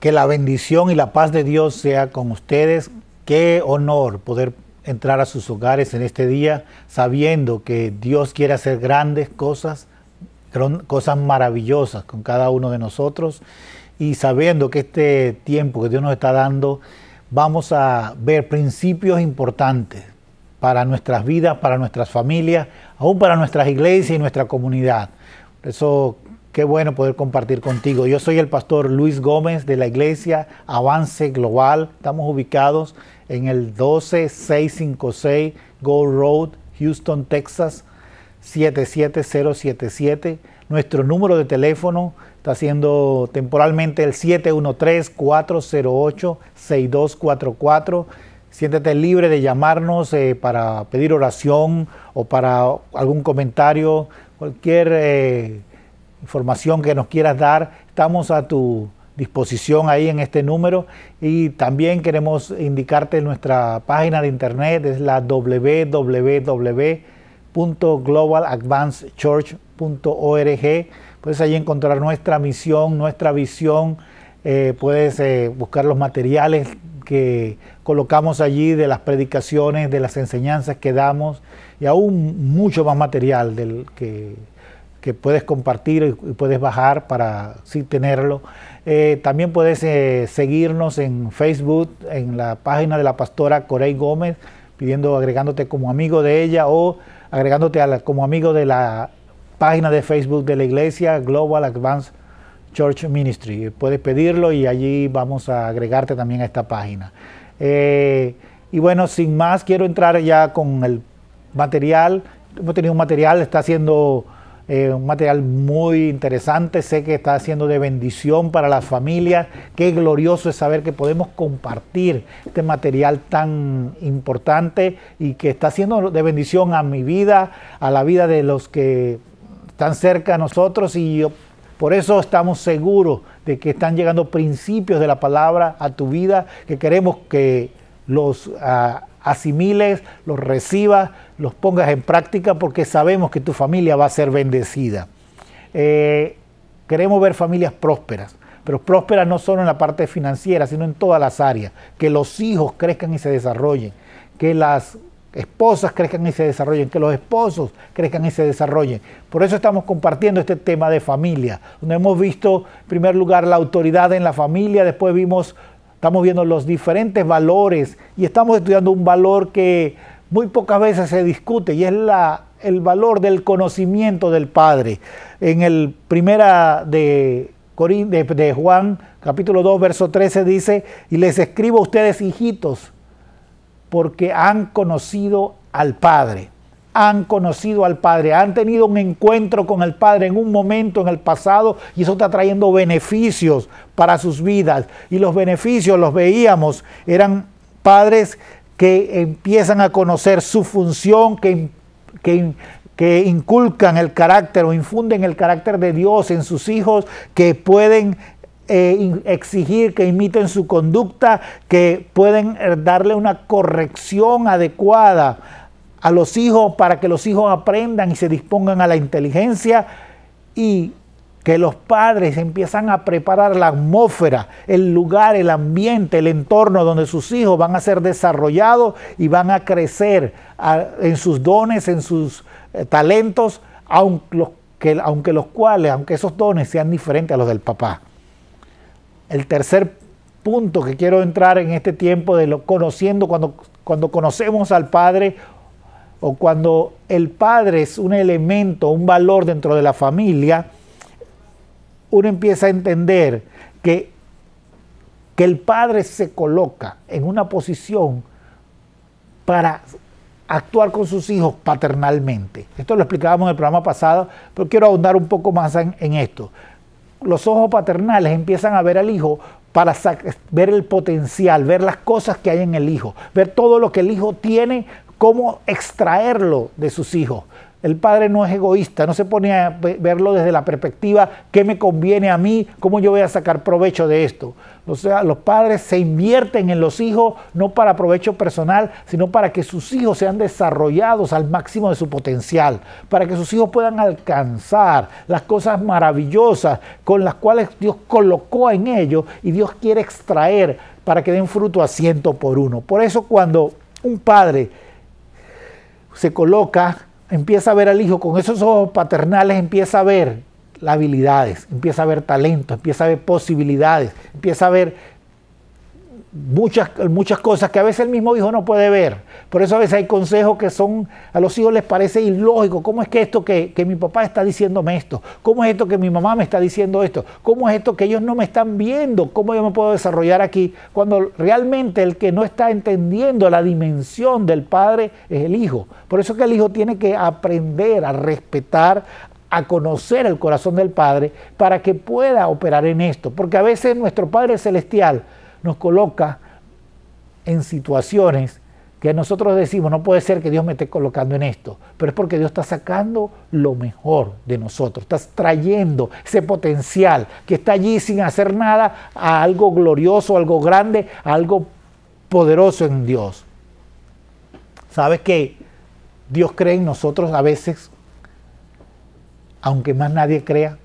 Que la bendición y la paz de Dios sea con ustedes. Qué honor poder entrar a sus hogares en este día sabiendo que Dios quiere hacer grandes cosas, cosas maravillosas con cada uno de nosotros y sabiendo que este tiempo que Dios nos está dando, vamos a ver principios importantes para nuestras vidas, para nuestras familias, aún para nuestras iglesias y nuestra comunidad. eso Qué bueno poder compartir contigo. Yo soy el pastor Luis Gómez de la iglesia Avance Global. Estamos ubicados en el 12656 Gold Road, Houston, Texas 77077. Nuestro número de teléfono está siendo temporalmente el 713-408-6244. Siéntete libre de llamarnos eh, para pedir oración o para algún comentario, cualquier... Eh, información que nos quieras dar, estamos a tu disposición ahí en este número y también queremos indicarte nuestra página de internet, es la www.globaladvancedchurch.org. Puedes ahí encontrar nuestra misión, nuestra visión, eh, puedes eh, buscar los materiales que colocamos allí de las predicaciones, de las enseñanzas que damos y aún mucho más material del que que puedes compartir y puedes bajar para sí tenerlo. Eh, también puedes eh, seguirnos en Facebook, en la página de la pastora Corey Gómez, pidiendo, agregándote como amigo de ella o agregándote como amigo de la página de Facebook de la iglesia Global Advanced Church Ministry. Puedes pedirlo y allí vamos a agregarte también a esta página. Eh, y bueno, sin más, quiero entrar ya con el material. Hemos tenido un material, está haciendo eh, un material muy interesante, sé que está haciendo de bendición para las familias, qué glorioso es saber que podemos compartir este material tan importante y que está haciendo de bendición a mi vida, a la vida de los que están cerca a nosotros y yo, por eso estamos seguros de que están llegando principios de la palabra a tu vida, que queremos que los... Ah, asimiles, los recibas, los pongas en práctica porque sabemos que tu familia va a ser bendecida. Eh, queremos ver familias prósperas, pero prósperas no solo en la parte financiera, sino en todas las áreas. Que los hijos crezcan y se desarrollen, que las esposas crezcan y se desarrollen, que los esposos crezcan y se desarrollen. Por eso estamos compartiendo este tema de familia, donde hemos visto en primer lugar la autoridad en la familia, después vimos Estamos viendo los diferentes valores y estamos estudiando un valor que muy pocas veces se discute y es la, el valor del conocimiento del Padre. En el primera de, de, de Juan, capítulo 2, verso 13 dice, y les escribo a ustedes hijitos, porque han conocido al Padre han conocido al Padre, han tenido un encuentro con el Padre en un momento en el pasado y eso está trayendo beneficios para sus vidas. Y los beneficios los veíamos, eran padres que empiezan a conocer su función, que, que inculcan el carácter o infunden el carácter de Dios en sus hijos, que pueden eh, exigir que imiten su conducta, que pueden eh, darle una corrección adecuada a los hijos para que los hijos aprendan y se dispongan a la inteligencia y que los padres empiezan a preparar la atmósfera, el lugar, el ambiente, el entorno donde sus hijos van a ser desarrollados y van a crecer en sus dones, en sus eh, talentos, aunque los, cuales, aunque esos dones sean diferentes a los del papá. El tercer punto que quiero entrar en este tiempo de lo conociendo, cuando, cuando conocemos al Padre o cuando el padre es un elemento, un valor dentro de la familia, uno empieza a entender que, que el padre se coloca en una posición para actuar con sus hijos paternalmente. Esto lo explicábamos en el programa pasado, pero quiero ahondar un poco más en, en esto. Los ojos paternales empiezan a ver al hijo para ver el potencial, ver las cosas que hay en el hijo, ver todo lo que el hijo tiene cómo extraerlo de sus hijos. El padre no es egoísta, no se pone a verlo desde la perspectiva qué me conviene a mí, cómo yo voy a sacar provecho de esto. O sea, los padres se invierten en los hijos no para provecho personal, sino para que sus hijos sean desarrollados al máximo de su potencial, para que sus hijos puedan alcanzar las cosas maravillosas con las cuales Dios colocó en ellos y Dios quiere extraer para que den fruto a ciento por uno. Por eso cuando un padre se coloca, empieza a ver al hijo con esos ojos paternales, empieza a ver las habilidades, empieza a ver talento, empieza a ver posibilidades, empieza a ver muchas, muchas cosas que a veces el mismo hijo no puede ver. Por eso a veces hay consejos que son, a los hijos les parece ilógico. ¿Cómo es que esto que, que mi papá está diciéndome esto? ¿Cómo es esto que mi mamá me está diciendo esto? ¿Cómo es esto que ellos no me están viendo? ¿Cómo yo me puedo desarrollar aquí? Cuando realmente el que no está entendiendo la dimensión del padre es el hijo. Por eso que el hijo tiene que aprender a respetar, a conocer el corazón del Padre para que pueda operar en esto. Porque a veces nuestro Padre Celestial nos coloca en situaciones que nosotros decimos, no puede ser que Dios me esté colocando en esto, pero es porque Dios está sacando lo mejor de nosotros, está trayendo ese potencial que está allí sin hacer nada a algo glorioso, algo grande, algo poderoso en Dios. ¿Sabes qué? Dios cree en nosotros a veces, aunque más nadie crea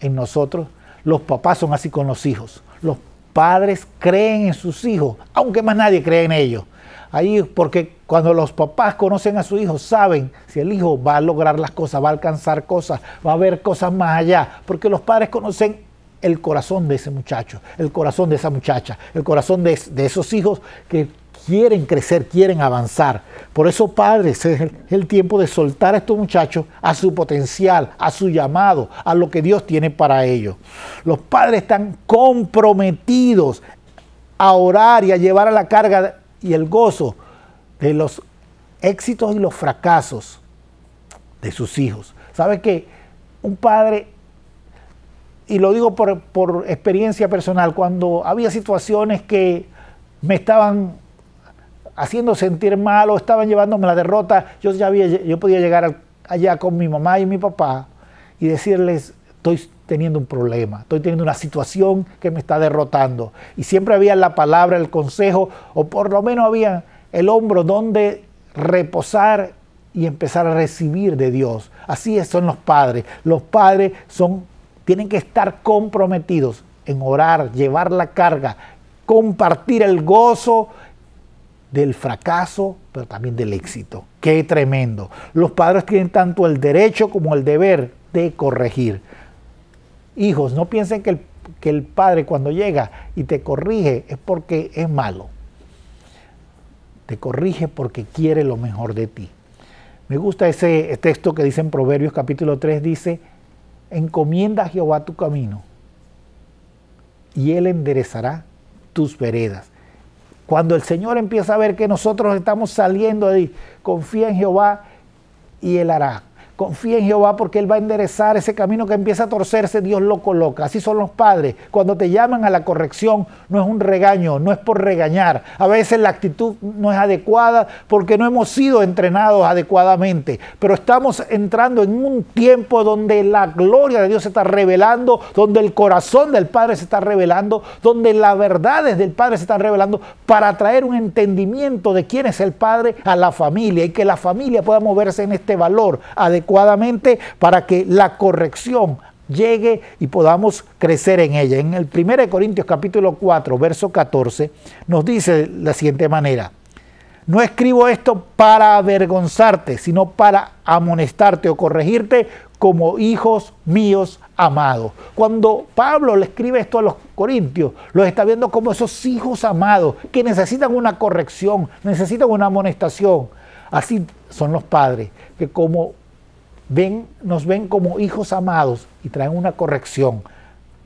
en nosotros? Los papás son así con los hijos, los padres creen en sus hijos, aunque más nadie cree en ellos. Ahí, porque cuando los papás conocen a su hijo, saben si el hijo va a lograr las cosas, va a alcanzar cosas, va a ver cosas más allá, porque los padres conocen el corazón de ese muchacho, el corazón de esa muchacha, el corazón de esos hijos que quieren crecer, quieren avanzar. Por eso, padres, es el, tiempo de soltar a estos muchachos a su potencial, a su llamado, a lo que Dios tiene para ellos. Los padres están comprometidos a orar y a llevar a la carga y el gozo de los éxitos y los fracasos de sus hijos. ¿Sabe qué? un padre y lo digo por, por, experiencia personal, cuando había situaciones que me estaban haciendo sentir mal o estaban llevándome la derrota, yo ya había, yo podía llegar allá con mi mamá y mi papá y decirles, estoy teniendo un problema, estoy teniendo una situación que me está derrotando. Y siempre había la palabra, el consejo, o por lo menos había el hombro donde reposar y empezar a recibir de Dios. Así son los padres. Los padres son, tienen que estar comprometidos en orar, llevar la carga, compartir el gozo del fracaso, pero también del éxito. Qué tremendo. Los padres tienen tanto el derecho como el deber de corregir. Hijos, no piensen que el, que el padre cuando llega y te corrige es porque es malo. Te corrige porque quiere lo mejor de ti. Me gusta ese este texto que dice en Proverbios capítulo 3, dice, encomienda a Jehová tu camino y él enderezará tus veredas. Cuando el Señor empieza a ver que nosotros estamos saliendo ahí, confía en Jehová y Él hará. Confía en Jehová porque Él va a enderezar ese camino que empieza a torcerse, Dios lo coloca. Así son los padres. Cuando te llaman a la corrección, no es un regaño, no es por regañar. A veces la actitud no es adecuada porque no hemos sido entrenados adecuadamente. Pero estamos entrando en un tiempo donde la gloria de Dios se está revelando, donde el corazón del Padre se está revelando, donde las verdades del Padre se están revelando para traer un entendimiento de quién es el Padre a la familia y que la familia pueda moverse en este valor adecuado adecuadamente para que la corrección llegue y podamos crecer en ella. En el 1 Corintios capítulo 4, verso 14, nos dice de la siguiente manera, no escribo esto para avergonzarte, sino para amonestarte o corregirte como hijos míos amados. Cuando Pablo le escribe esto a los corintios, los está viendo como esos hijos amados que necesitan una corrección, necesitan una amonestación. Así son los padres, que como nos ven como hijos amados y traen una corrección,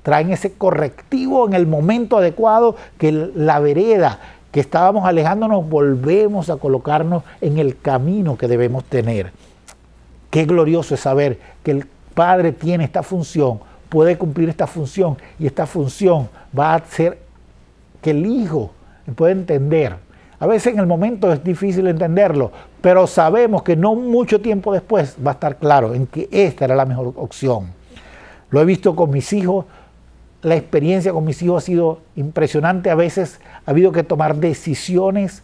traen ese correctivo en el momento adecuado que la vereda que estábamos alejándonos volvemos a colocarnos en el camino que debemos tener. Qué glorioso es saber que el Padre tiene esta función, puede cumplir esta función y esta función va a hacer que el Hijo pueda entender a veces en el momento es difícil entenderlo, pero sabemos que no mucho tiempo después va a estar claro en que esta era la mejor opción. Lo he visto con mis hijos, la experiencia con mis hijos ha sido impresionante. A veces ha habido que tomar decisiones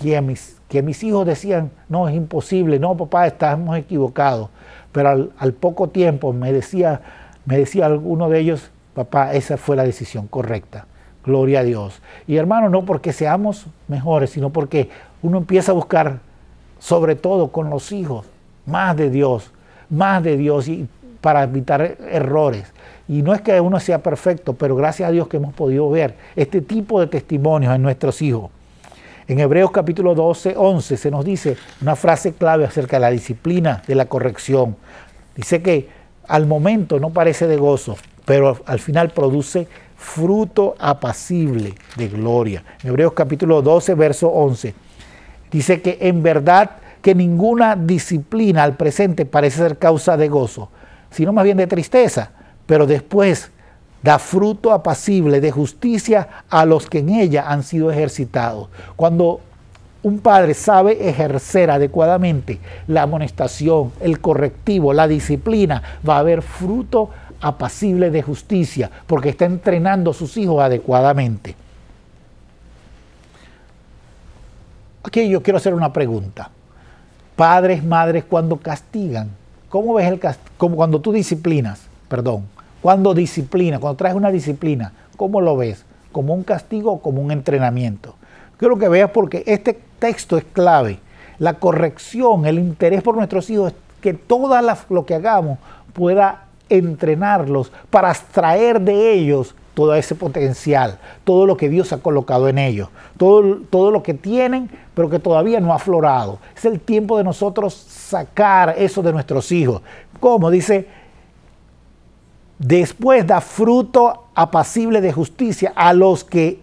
que, mis, que mis hijos decían, no, es imposible, no, papá, estamos equivocados. Pero al, al poco tiempo me decía, me decía alguno de ellos, papá, esa fue la decisión correcta. Gloria a Dios. Y hermano, no porque seamos mejores, sino porque uno empieza a buscar, sobre todo con los hijos, más de Dios, más de Dios y para evitar errores. Y no es que uno sea perfecto, pero gracias a Dios que hemos podido ver este tipo de testimonios en nuestros hijos. En Hebreos capítulo 12, 11 se nos dice una frase clave acerca de la disciplina, de la corrección. Dice que al momento no parece de gozo, pero al final produce fruto apacible de gloria. Hebreos capítulo 12, verso 11, dice que en verdad que ninguna disciplina al presente parece ser causa de gozo, sino más bien de tristeza, pero después da fruto apacible de justicia a los que en ella han sido ejercitados. Cuando un padre sabe ejercer adecuadamente la amonestación, el correctivo, la disciplina, va a haber fruto apacible de justicia, porque está entrenando a sus hijos adecuadamente. Aquí yo quiero hacer una pregunta. Padres, madres, cuando castigan, ¿cómo ves el como cuando tú disciplinas, perdón, cuando disciplinas, cuando traes una disciplina, ¿cómo lo ves? ¿Como un castigo o como un entrenamiento? Quiero que veas porque este texto es clave. La corrección, el interés por nuestros hijos, que todo lo que hagamos pueda entrenarlos, para extraer de ellos todo ese potencial, todo lo que Dios ha colocado en ellos, todo, todo lo que tienen, pero que todavía no ha aflorado. Es el tiempo de nosotros sacar eso de nuestros hijos. Como dice, después da fruto apacible de justicia a los que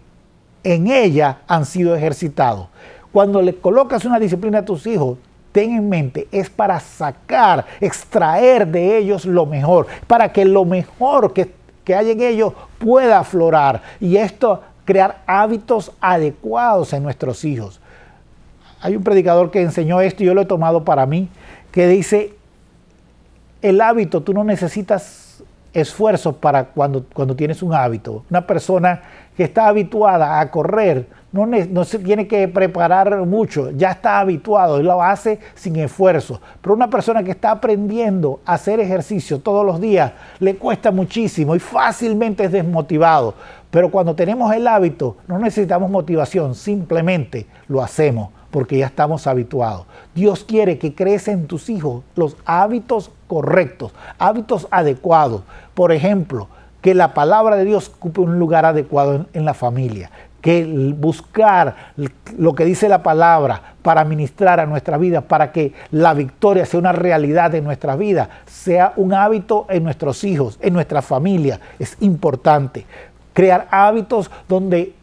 en ella han sido ejercitados. Cuando le colocas una disciplina a tus hijos, ten en mente, es para sacar, extraer de ellos lo mejor, para que lo mejor que, hay en ellos pueda aflorar. Y esto, crear hábitos adecuados en nuestros hijos. Hay un predicador que enseñó esto y yo lo he tomado para mí, que dice, el hábito, tú no necesitas esfuerzo para cuando, cuando tienes un hábito. Una persona que está habituada a correr no, se tiene que preparar mucho, ya está habituado y lo hace sin esfuerzo. Pero una persona que está aprendiendo a hacer ejercicio todos los días le cuesta muchísimo y fácilmente es desmotivado. Pero cuando tenemos el hábito, no necesitamos motivación, simplemente lo hacemos porque ya estamos habituados. Dios quiere que crezcan en tus hijos los hábitos correctos, hábitos adecuados. Por ejemplo, que la palabra de Dios ocupe un lugar adecuado en, la familia, que buscar lo que dice la palabra para ministrar a nuestra vida, para que la victoria sea una realidad en nuestra vida, sea un hábito en nuestros hijos, en nuestra familia. Es importante crear hábitos donde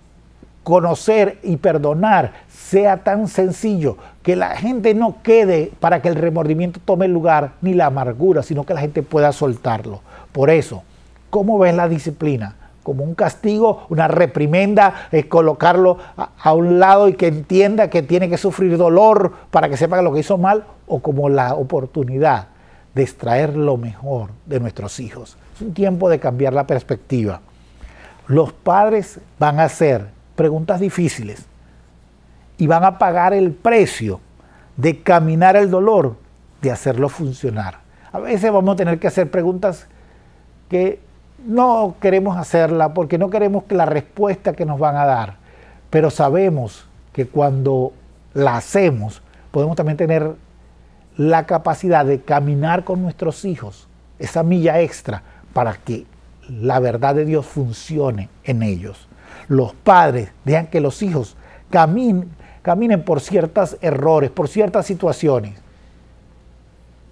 conocer y perdonar sea tan sencillo que la gente no quede para que el remordimiento tome lugar ni la amargura, sino que la gente pueda soltarlo. Por eso, ¿cómo ves la disciplina? como un castigo, una reprimenda, es eh, colocarlo a, a, un lado y que entienda que tiene que sufrir dolor para que sepa lo que hizo mal, o como la oportunidad de extraer lo mejor de nuestros hijos. Es un tiempo de cambiar la perspectiva. Los padres van a hacer preguntas difíciles y van a pagar el precio de caminar el dolor, de hacerlo funcionar. A veces vamos a tener que hacer preguntas que no queremos hacerla porque no queremos que la respuesta que nos van a dar, pero sabemos que cuando la hacemos podemos también tener la capacidad de caminar con nuestros hijos esa milla extra para que la verdad de Dios funcione en ellos. Los padres dejan que los hijos caminen, caminen por ciertos errores, por ciertas situaciones,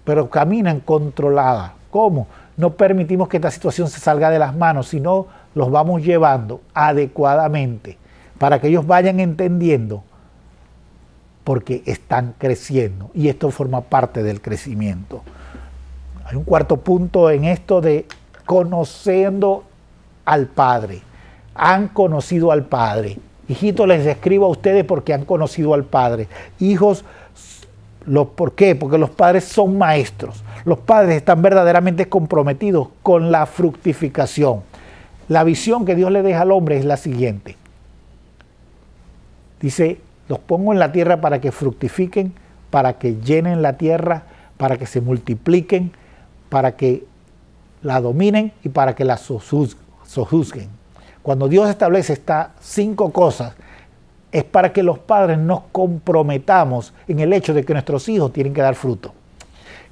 pero caminan controlada ¿Cómo? no permitimos que esta situación se salga de las manos, sino los vamos llevando adecuadamente para que ellos vayan entendiendo porque están creciendo y esto forma parte del crecimiento. Hay un cuarto punto en esto de conociendo al Padre. Han conocido al Padre. Hijito, les escribo a ustedes porque han conocido al Padre. Hijos, ¿Por qué? Porque los padres son maestros. Los padres están verdaderamente comprometidos con la fructificación. La visión que Dios le deja al hombre es la siguiente. Dice, los pongo en la tierra para que fructifiquen, para que llenen la tierra, para que se multipliquen, para que la dominen y para que la sojuzguen. Cuando Dios establece estas cinco cosas, es para que los padres nos comprometamos en el hecho de que nuestros hijos tienen que dar fruto,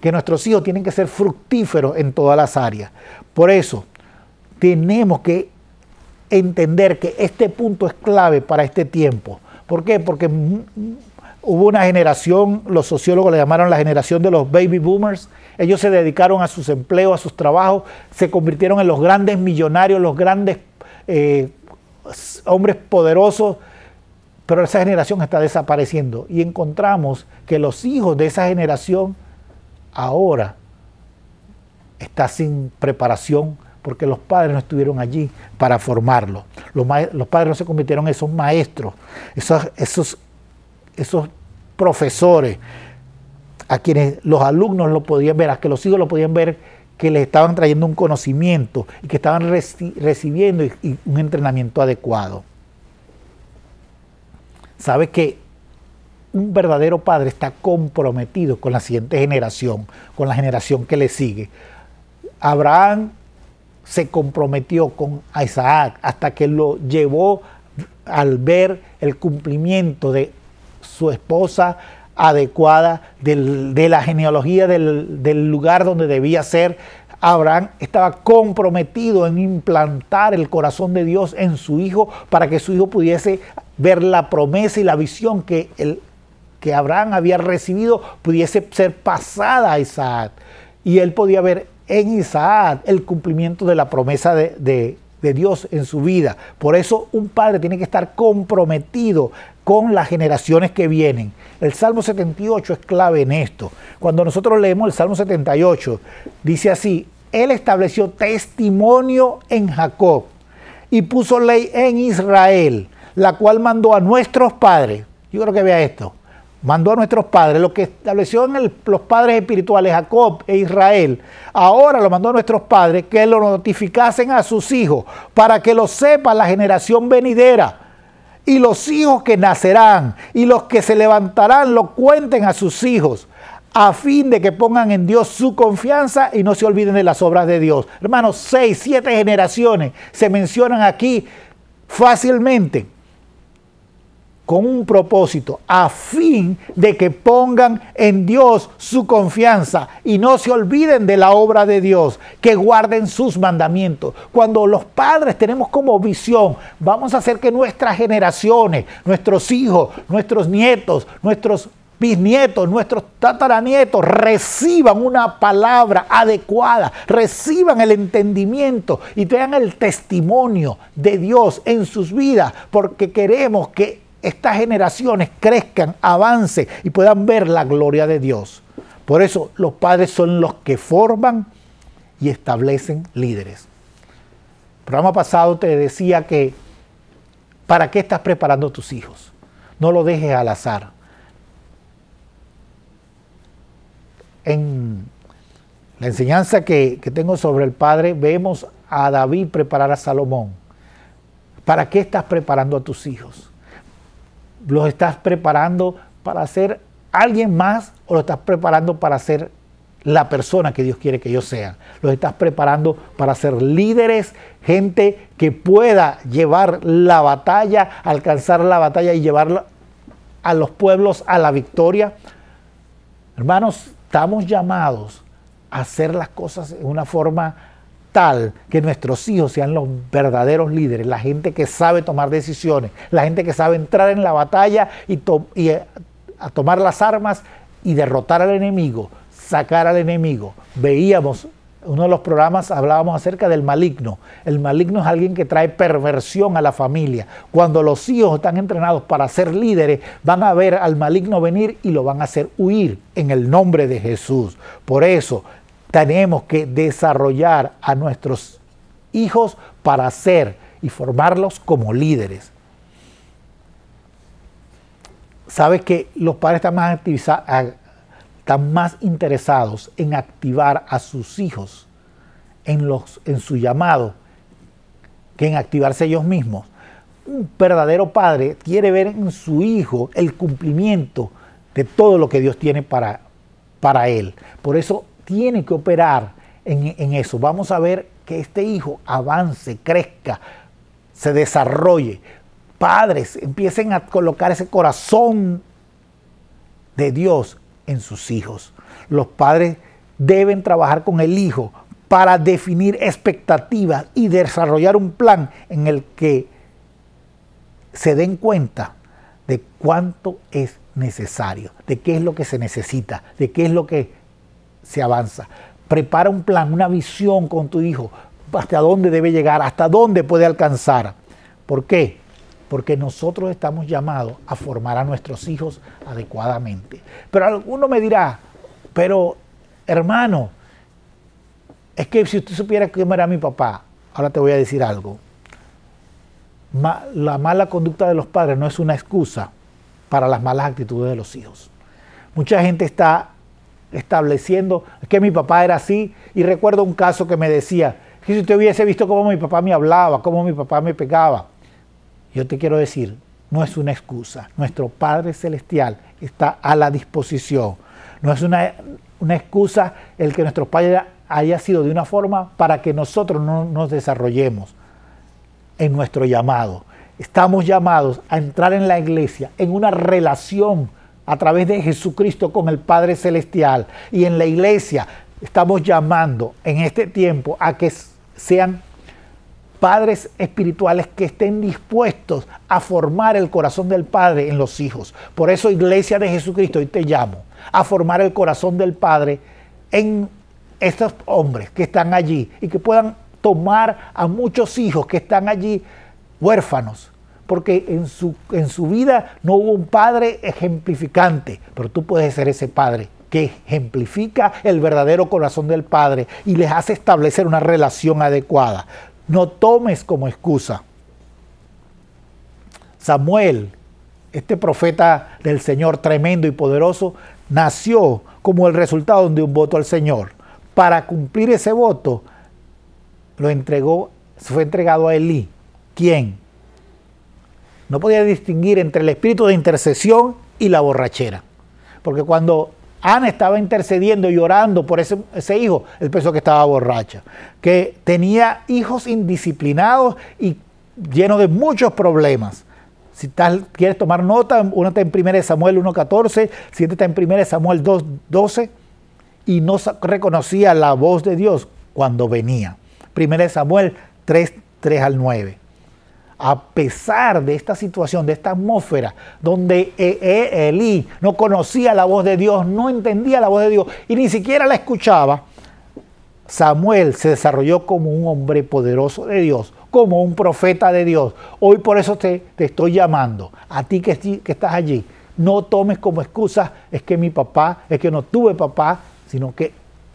que nuestros hijos tienen que ser fructíferos en todas las áreas. Por eso tenemos que entender que este punto es clave para este tiempo. ¿Por qué? Porque hubo una generación, los sociólogos la llamaron la generación de los baby boomers. Ellos se dedicaron a sus empleos, a sus trabajos, se convirtieron en los grandes millonarios, los grandes eh, hombres poderosos pero esa generación está desapareciendo y encontramos que los hijos de esa generación ahora están sin preparación porque los padres no estuvieron allí para formarlo. Los, padres no se convirtieron en esos maestros, esos, esos, esos profesores a quienes los alumnos lo podían ver, a que los hijos lo podían ver que les estaban trayendo un conocimiento y que estaban recibiendo y un entrenamiento adecuado sabe que un verdadero padre está comprometido con la siguiente generación, con la generación que le sigue. Abraham se comprometió con Isaac hasta que lo llevó al ver el cumplimiento de su esposa adecuada, de la genealogía del lugar donde debía ser. Abraham estaba comprometido en implantar el corazón de Dios en su hijo para que su hijo pudiese ver la promesa y la visión que, que Abraham había recibido pudiese ser pasada a Isaac. Y él podía ver en Isaac el cumplimiento de la promesa de, de Dios en su vida. Por eso un padre tiene que estar comprometido con las generaciones que vienen. El Salmo 78 es clave en esto. Cuando nosotros leemos el Salmo 78, dice así, Él estableció testimonio en Jacob y puso ley en Israel la cual mandó a nuestros padres, yo creo que vea esto, mandó a nuestros padres, lo que estableció en los padres espirituales, Jacob e Israel, ahora lo mandó a nuestros padres, que lo notificasen a sus hijos, para que lo sepa la generación venidera. Y los hijos que nacerán y los que se levantarán lo cuenten a sus hijos, a fin de que pongan en Dios su confianza y no se olviden de las obras de Dios. Hermanos, seis, siete generaciones se mencionan aquí fácilmente con un propósito, a fin de que pongan en Dios su confianza y no se olviden de la obra de Dios, que guarden sus mandamientos. Cuando los padres tenemos como visión, vamos a hacer que nuestras generaciones, nuestros hijos, nuestros nietos, nuestros bisnietos, nuestros tataranietos reciban una palabra adecuada, reciban el entendimiento y tengan el testimonio de Dios en sus vidas, porque queremos que estas generaciones crezcan, avancen y puedan ver la gloria de Dios. Por eso los padres son los que forman y establecen líderes. El programa pasado te decía que para qué estás preparando a tus hijos. No lo dejes al azar. En la enseñanza que, que tengo sobre el padre, vemos a David preparar a Salomón. ¿Para qué estás preparando a tus hijos? los estás preparando para ser alguien más o lo estás preparando para ser la persona que Dios quiere que yo sea. Los estás preparando para ser líderes, gente que pueda llevar la batalla, alcanzar la batalla y llevar a los pueblos a la victoria. Hermanos, estamos llamados a hacer las cosas de una forma tal que nuestros hijos sean los verdaderos líderes, la gente que sabe tomar decisiones, la gente que sabe entrar en la batalla y, eh, a tomar las armas y derrotar al enemigo, sacar al enemigo. Veíamos uno de los programas hablábamos acerca del maligno. El maligno es alguien que trae perversión a la familia. Cuando los hijos están entrenados para ser líderes, van a ver al maligno venir y lo van a hacer huir en el nombre de Jesús. Por eso, tenemos que desarrollar a nuestros hijos para ser y formarlos como líderes. Sabes que los padres están más, más interesados en activar a sus hijos en, los, en su llamado que en activarse ellos mismos. Un verdadero padre quiere ver en su hijo el cumplimiento de todo lo que Dios tiene para, para él. Por eso tiene que operar en, eso. Vamos a ver que este hijo avance, crezca, se desarrolle. Padres, empiecen a colocar ese corazón de Dios en sus hijos. Los padres deben trabajar con el hijo para definir expectativas y desarrollar un plan en el que se den cuenta de cuánto es necesario, de qué es lo que se necesita, de qué es lo que se avanza. Prepara un plan, una visión con tu hijo, hasta dónde debe llegar, hasta dónde puede alcanzar. ¿Por qué? Porque nosotros estamos llamados a formar a nuestros hijos adecuadamente. Pero alguno me dirá, pero hermano, es que si usted supiera me era mi papá, ahora te voy a decir algo. la mala conducta de los padres no es una excusa para las malas actitudes de los hijos. Mucha gente está estableciendo que mi papá era así. Y recuerdo un caso que me decía, que si usted hubiese visto cómo mi papá me hablaba, cómo mi papá me pegaba. Yo te quiero decir, no es una excusa. Nuestro Padre Celestial está a la disposición. No es una, una excusa el que nuestro Padre haya sido de una forma para que nosotros no nos desarrollemos en nuestro llamado. Estamos llamados a entrar en la iglesia, en una relación a través de Jesucristo con el Padre Celestial y en la iglesia estamos llamando en este tiempo a que sean padres espirituales que estén dispuestos a formar el corazón del Padre en los hijos. Por eso, Iglesia de Jesucristo, hoy te llamo a formar el corazón del Padre en estos hombres que están allí y que puedan tomar a muchos hijos que están allí huérfanos, porque en su, en su vida no hubo un padre ejemplificante, pero tú puedes ser ese padre que ejemplifica el verdadero corazón del padre y les hace establecer una relación adecuada. No tomes como excusa. Samuel, este profeta del Señor tremendo y poderoso, nació como el resultado de un voto al Señor. Para cumplir ese voto, lo entregó, fue entregado a Elí, ¿Quién? No podía distinguir entre el espíritu de intercesión y la borrachera. Porque cuando Ana estaba intercediendo y orando por ese, hijo, él pensó que estaba borracha, que tenía hijos indisciplinados y llenos de muchos problemas. Si tal, quieres tomar nota, uno está en 1 Samuel 1.14, siguiente está en 1 Samuel 2.12, y no reconocía la voz de Dios cuando venía. 1 Samuel 3.3 al 9 a pesar de esta situación, de esta atmósfera, donde e, e, Elí no conocía la voz de Dios, no entendía la voz de Dios y ni siquiera la escuchaba, Samuel se desarrolló como un hombre poderoso de Dios, como un profeta de Dios. Hoy por eso te, te estoy llamando, a ti que, que estás allí. No tomes como excusa, es que mi papá, es que no tuve papá, sino que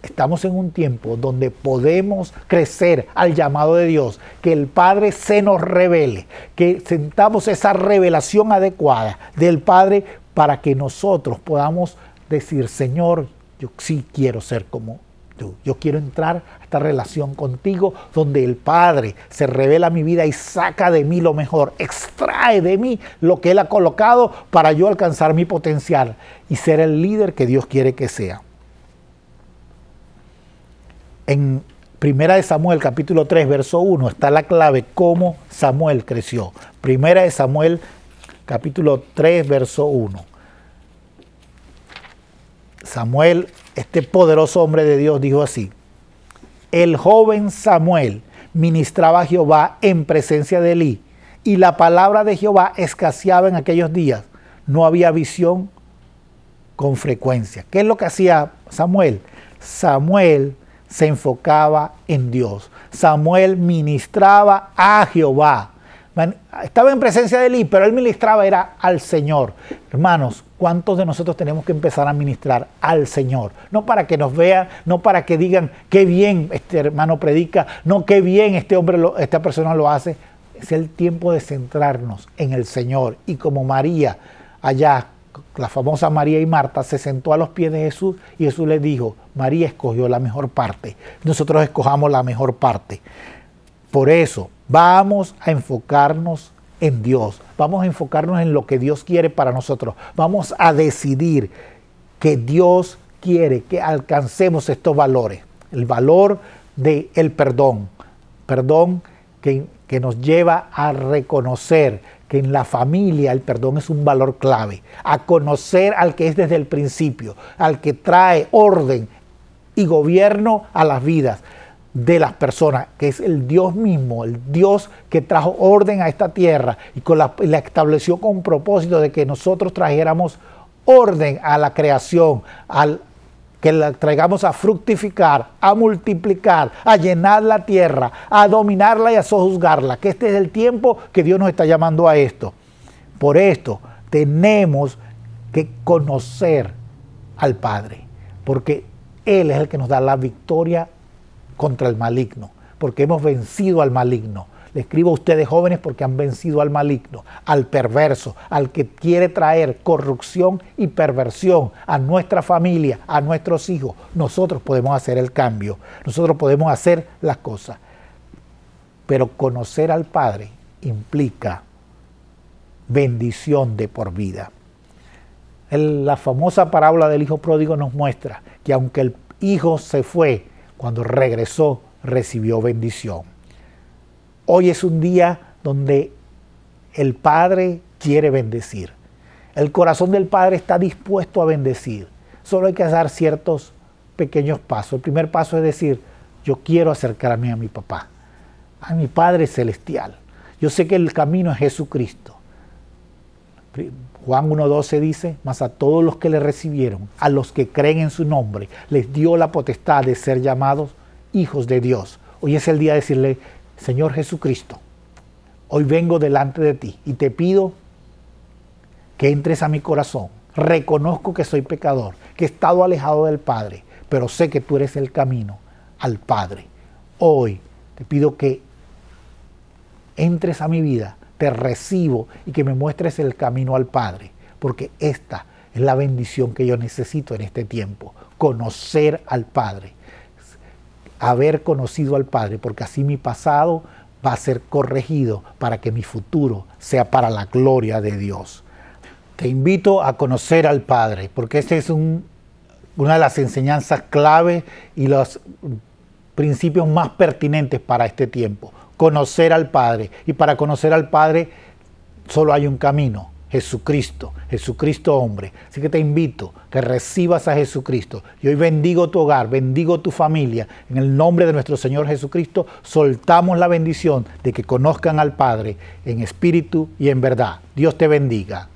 Estamos en un tiempo donde podemos crecer al llamado de Dios, que el Padre se nos revele, que sentamos esa revelación adecuada del Padre para que nosotros podamos decir, Señor, yo sí quiero ser como tú, yo quiero entrar a esta relación contigo donde el Padre se revela mi vida y saca de mí lo mejor, extrae de mí lo que Él ha colocado para yo alcanzar mi potencial y ser el líder que Dios quiere que sea en Primera de Samuel capítulo 3 verso 1 está la clave cómo Samuel creció. Primera de Samuel capítulo 3 verso 1. Samuel, este poderoso hombre de Dios, dijo así, el joven Samuel ministraba a Jehová en presencia de Elí, y la palabra de Jehová escaseaba en aquellos días. No había visión con frecuencia. ¿Qué es lo que hacía Samuel? Samuel se enfocaba en Dios. Samuel ministraba a Jehová. Estaba en presencia de él, pero él ministraba era al Señor. Hermanos, ¿cuántos de nosotros tenemos que empezar a ministrar al Señor? No para que nos vean, no para que digan qué bien este hermano predica, no qué bien este hombre, esta persona lo hace. Es el tiempo de centrarnos en el Señor y como María allá la famosa María y Marta, se sentó a los pies de Jesús y Jesús le dijo, María escogió la mejor parte, nosotros escojamos la mejor parte. Por eso vamos a enfocarnos en Dios, vamos a enfocarnos en lo que Dios quiere para nosotros, vamos a decidir que Dios quiere que alcancemos estos valores, el valor del el perdón, perdón que nos lleva a reconocer que en la familia el perdón es un valor clave, a conocer al que es desde el principio, al que trae orden y gobierno a las vidas de las personas, que es el Dios mismo, el Dios que trajo orden a esta tierra y con la, la estableció con propósito de que nosotros trajéramos orden a la creación, al, que la traigamos a fructificar, a multiplicar, a llenar la tierra, a dominarla y a sojuzgarla, que este es el tiempo que Dios nos está llamando a esto. Por esto tenemos que conocer al Padre, porque Él es el que nos da la victoria contra el maligno, porque hemos vencido al maligno le escribo a ustedes jóvenes porque han vencido al maligno, al perverso, al que quiere traer corrupción y perversión a nuestra familia, a nuestros hijos. Nosotros podemos hacer el cambio, nosotros podemos hacer las cosas. Pero conocer al Padre implica bendición de por vida. La famosa parábola del Hijo Pródigo nos muestra que aunque el Hijo se fue, cuando regresó recibió bendición. Hoy es un día donde el Padre quiere bendecir. El corazón del Padre está dispuesto a bendecir. Solo hay que dar ciertos pequeños pasos. El primer paso es decir, yo quiero acercarme a mi papá, a mi Padre Celestial. Yo sé que el camino es Jesucristo. Juan 1.12 dice, mas a todos los que le recibieron, a los que creen en su nombre, les dio la potestad de ser llamados hijos de Dios. Hoy es el día de decirle, Señor Jesucristo, hoy vengo delante de ti y te pido que entres a mi corazón. Reconozco que soy pecador, que he estado alejado del Padre, pero sé que tú eres el camino al Padre. Hoy te pido que entres a mi vida, te recibo y que me muestres el camino al Padre, porque esta es la bendición que yo necesito en este tiempo, conocer al Padre haber conocido al Padre, porque así mi pasado va a ser corregido para que mi futuro sea para la gloria de Dios. Te invito a conocer al Padre, porque esta es una de las enseñanzas clave y los principios más pertinentes para este tiempo. Conocer al Padre. Y para conocer al Padre solo hay un camino, Jesucristo, Jesucristo hombre. Así que te invito que recibas a Jesucristo. Y hoy bendigo tu hogar, bendigo tu familia. En el nombre de nuestro Señor Jesucristo, soltamos la bendición de que conozcan al Padre en espíritu y en verdad. Dios te bendiga.